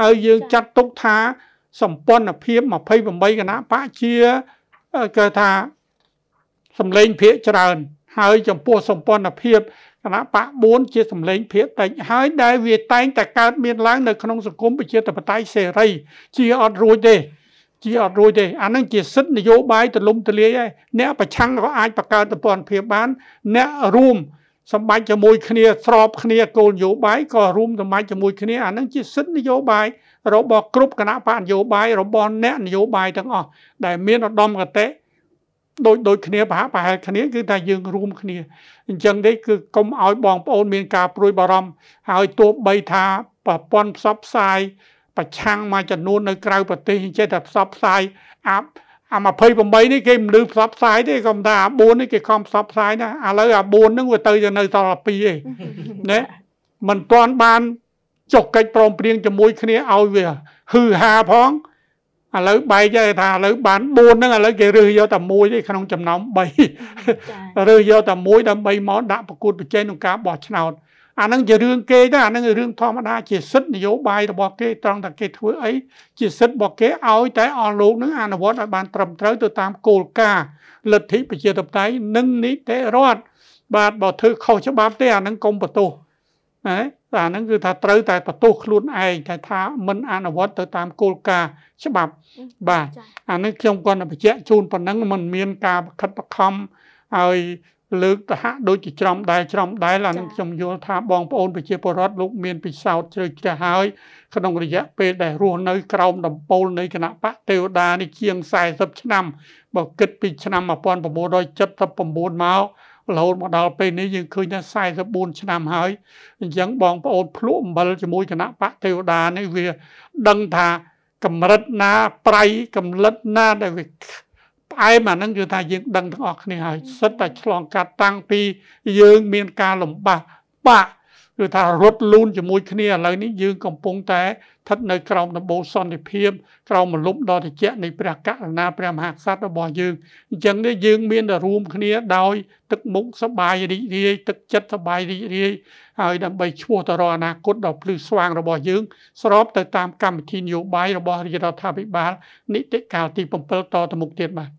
ហើយយើងចាត់ទុកថាសម្ព័ន្ធភាព28គណៈបកជាគេថាសម្លេងភាកច្រើន ហើយ ចំពោះសម្ព័ន្ធភាពគណៈបក4ជាសម្លេងភាកតិចហើយដែលវាតែងតែកើតមានឡើងនៅក្នុងសង្គមប្រជាធិបតេយ្យសេរី ជាអត់រួចទេជាអត់រួចទេអានឹងជាសិទ្ធិនយោបាយទលំ ទលាយហើយអ្នកប្រឆាំងក៏អាចបង្កើតសម្ព័ន្ធភាពបានអ្នករួមសម្បាញ់ជាមួយគ្នាស្របគ្នាគោលនយោបាយក៏រួមសម្បាញ់ជាមួយគ្នាអានឹងជាសិទ្ធិនយោបាយរបស់គ្រប់គណៈបកនយោបាយរបស់អ្នកនយោបាយទាំងអស់ដែលមានឧត្តមគតិដូចដូចគ្នាប្រហាក់ប្រហែលគ្នាគឺថាយើងរួមគ្នាអញ្ចឹងនេះគឺកុំឲ្យបងប្អូន មានការព្រួយបារម្ភហើយទោះបីថាប្រព័ន្ធផ្សព្វផ្សាយប្រឆាំងមួយចំនួននៅក្រៅប្រទេសចេះតែផ្សព្វផ្សាយអាប់អា28នេះគេមិនឮផ្សព្វផ្សាយទេក៏មិនថាអា4នេះគេខំផ្សព្វផ្សាយណាឥឡូវអា4ហ្នឹងវាទៅទៅនៅដល់12ឯងណាមិនទាន់បាន ចុះកិច្ចព្រមព្រៀងជាមួយគ្នាឲ្យវាហឺហាផងឥឡូវបែកហើយថាឥឡូវបាន4ហ្នឹងឥឡូវគេរើសយកតែមួយទេក្នុងចំណោម3រើសយកតែមួយដើម្បីមកដាក់ប្រកួតប្រជែងក្នុងការបោះឆ្នោតអានឹងជារឿងគេទៅអានឹងរឿងធម្មតាជាសិទ្ធិនយោបាយរបស់គេត្រង់តែគេធ្វើអីជាសិទ្ធិរបស់គេឲ្យតែអស់លោកនឹងអនុវត្តឲ្យបានត្រឹមត្រូវទៅតាមគោលការណ៍លទ្ធិប្រជាធិបតេយ្យនិងនីតិរដ្ឋបាទបើធ្វើខុសច្បាប់ទេអានឹងកុំបន្ទោសណាតែអានឹងគឺថាត្រូវ តែបន្ទោសខ្លួនឯងតែថាមិនអនុវត្ត ទៅតាមគោលការណ៍ច្បាប់បាទអានឹងខ្ញុំគាត់បញ្ជាក់ជូនប៉ុណ្ណឹងមិនមាន ការខិតបខំឲ្យលើកទៅហាក់ដូចជាច្រំដែរច្រំដែរឡើងខ្ញុំយល់ថាបងប្អូនប្រជាពលរដ្ឋលោកមានពិសោធន៍ជ្រៅជ្រះហើយ ក្នុងរយៈពេលដែលរស់នៅក្រោមដំពូលនៃគណៈបកទេវតានេះជាង40ឆ្នាំបើគិតពីឆ្នាំ1979មករហូតមកដល់ពេលនេះយើងឃើញថា44ឆ្នាំហើយអញ្ចឹងបងប្អូនភ្លក់អំបិលជាមួយគណៈបកទេវតានេះវា ដឹងថាកម្រិតណាប្រៃកម្រិតណាដែលវាផ្អែមអាហ្នឹងគឺថាយើងដឹងទាំងអស់គ្នាហើយសិតតែឆ្លងកាត់តាំងពីយើងមានការលំបាកបាក់គឺថារត់លូនជាមួយ គ្នាឥឡូវនេះយើងកំពុងតែស្ថិតនៅក្រោមដំបូលសន្តិភាពក្រោមមលុបដ៏ត្រជាក់នៃព្រះករុណាព្រះមហាក្សត្ររបស់យើងអញ្ចឹងនេះយើងមានតែរួមគ្នាដោយទឹកមុខសបាយរីករាយទឹកចិត្តសបាយរីករាយហើយ ដើម្បីឈ្មោះទៅរកអនាគតដ៏ភ្លឺស្វាងរបស់យើង ស្របទៅតាមកម្មវិធីនយោបាយរបស់រាជរដ្ឋាភិបាលនីតិកាលទី7តទៅមុខទៀតបាទ